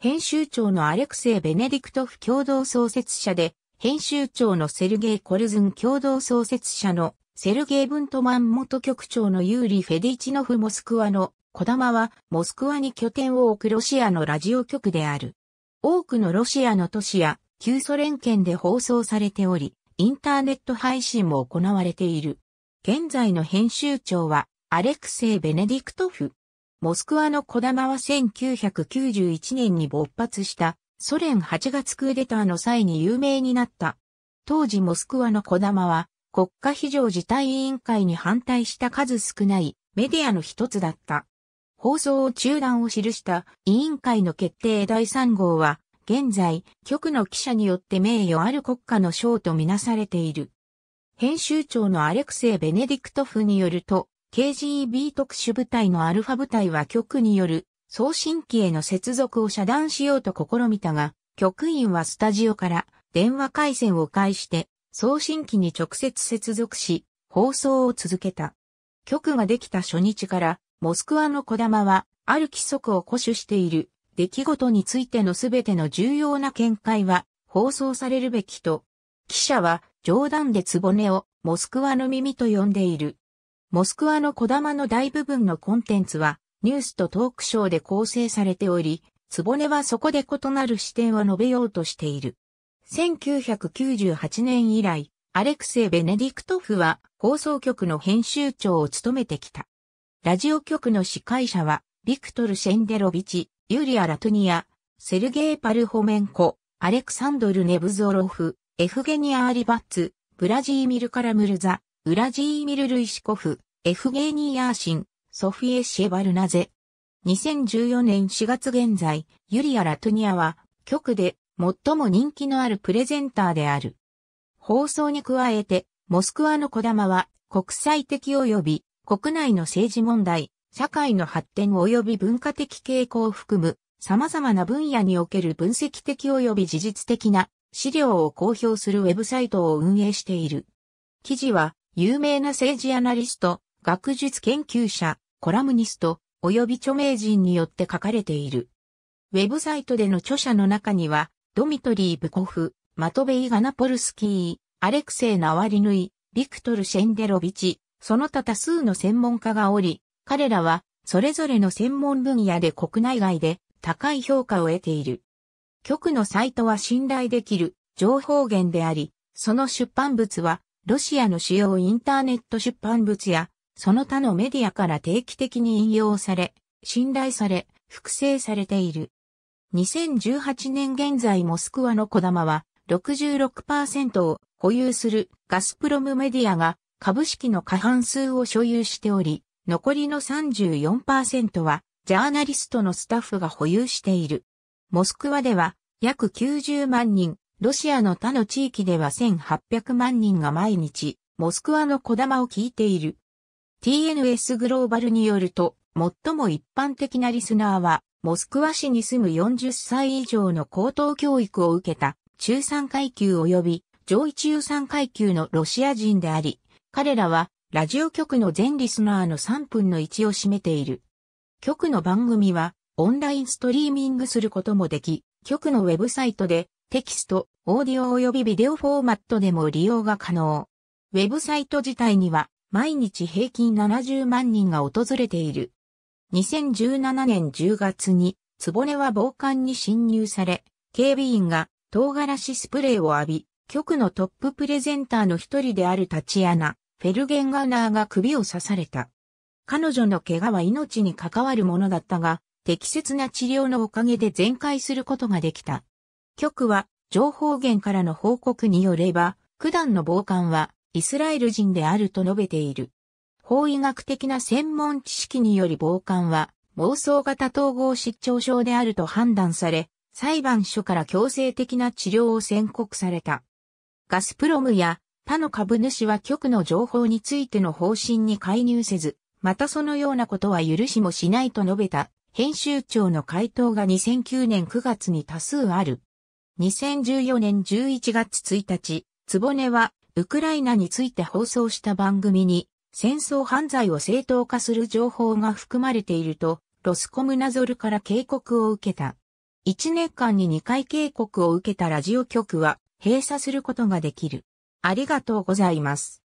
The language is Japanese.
編集長のアレクセイ・ベネディクトフ共同創設者で、編集長のセルゲイ・コルズン共同創設者のセルゲイ・ブントマン元局長のユーリ・フェディチノフ・モスクワの小玉はモスクワに拠点を置くロシアのラジオ局である。多くのロシアの都市や旧ソ連圏で放送されており、インターネット配信も行われている。現在の編集長はアレクセイ・ベネディクトフ。モスクワの小玉は1991年に勃発したソ連8月クーデターの際に有名になった。当時モスクワの小玉は国家非常事態委員会に反対した数少ないメディアの一つだった。放送を中断を記した委員会の決定第3号は現在局の記者によって名誉ある国家の賞とみなされている。編集長のアレクセイ・ベネディクトフによると、KGB 特殊部隊のアルファ部隊は局による送信機への接続を遮断しようと試みたが、局員はスタジオから電話回線を介して送信機に直接接続し、放送を続けた。局ができた初日から、モスクワの小玉は、ある規則を固守している出来事についてのすべての重要な見解は放送されるべきと、記者は冗談でつぼねをモスクワの耳と呼んでいる。モスクワの小玉の大部分のコンテンツは、ニュースとトークショーで構成されており、つぼねはそこで異なる視点を述べようとしている。1998年以来、アレクセイ・ベネディクトフは放送局の編集長を務めてきた。ラジオ局の司会者は、ビクトル・シェンデロビチ、ユリア・ラトニア、セルゲイ・パルホメンコ、アレクサンドル・ネブゾロフ、エフゲニア・アリバッツ、ブラジーミル・カラムルザ、ウラジーミル・ルイシコフ、エフゲーニー・ヤーシン、ソフィエ・シェバルナゼ。2014年4月現在、ユリア・ラトゥニアは、局で最も人気のあるプレゼンターである。放送に加えて、モスクワの小玉は、国際的及び、国内の政治問題、社会の発展及び文化的傾向を含む、様々な分野における分析的及び事実的な資料を公表するウェブサイトを運営している。記事は、有名な政治アナリスト、学術研究者、コラムニスト、及び著名人によって書かれている。ウェブサイトでの著者の中には、ドミトリー・ブコフ、マトベイ・ガナポルスキー、アレクセイ・ナワリヌイ、ビクトル・シェンデロビチ、その他多数の専門家がおり、彼らは、それぞれの専門分野で国内外で高い評価を得ている。局のサイトは信頼できる情報源であり、その出版物はロシアの主要インターネット出版物や、その他のメディアから定期的に引用され、信頼され、複製されている。2018年現在モスクワの小玉は66%を保有するガスプロムメディアが株式の過半数を所有しており、残りの34%はジャーナリストのスタッフが保有している。モスクワでは約90万人、ロシアの他の地域では1800万人が毎日、モスクワの小玉を聞いている。TNS グローバルによると、最も一般的なリスナーは、モスクワ市に住む40歳以上の高等教育を受けた中産階級及び上位中産階級のロシア人であり、彼らはラジオ局の全リスナーの3分の1を占めている。局の番組はオンラインストリーミングすることもでき、局のウェブサイトでテキスト、オーディオ及びビデオフォーマットでも利用が可能。ウェブサイト自体には毎日平均70万人が訪れている。2017年10月に、つぼねは防寒に侵入され、警備員が唐辛子スプレーを浴び、局のトッププレゼンターの一人であるタチアナ、フェルゲンガーナーが首を刺された。彼女の怪我は命に関わるものだったが、適切な治療のおかげで全開することができた。局は、情報源からの報告によれば、九段の傍観は、イスラエル人であると述べている。法医学的な専門知識により傍観は、妄想型統合失調症であると判断され、裁判所から強制的な治療を宣告された。ガスプロムや他の株主は局の情報についての方針に介入せず、またそのようなことは許しもしないと述べた編集長の回答が2009年9月に多数ある。2014年11月1日、つぼねは、ウクライナについて放送した番組に、戦争犯罪を正当化する情報が含まれていると、ロスコムナゾルから警告を受けた。1年間に2回警告を受けたラジオ局は閉鎖することができる。ありがとうございます。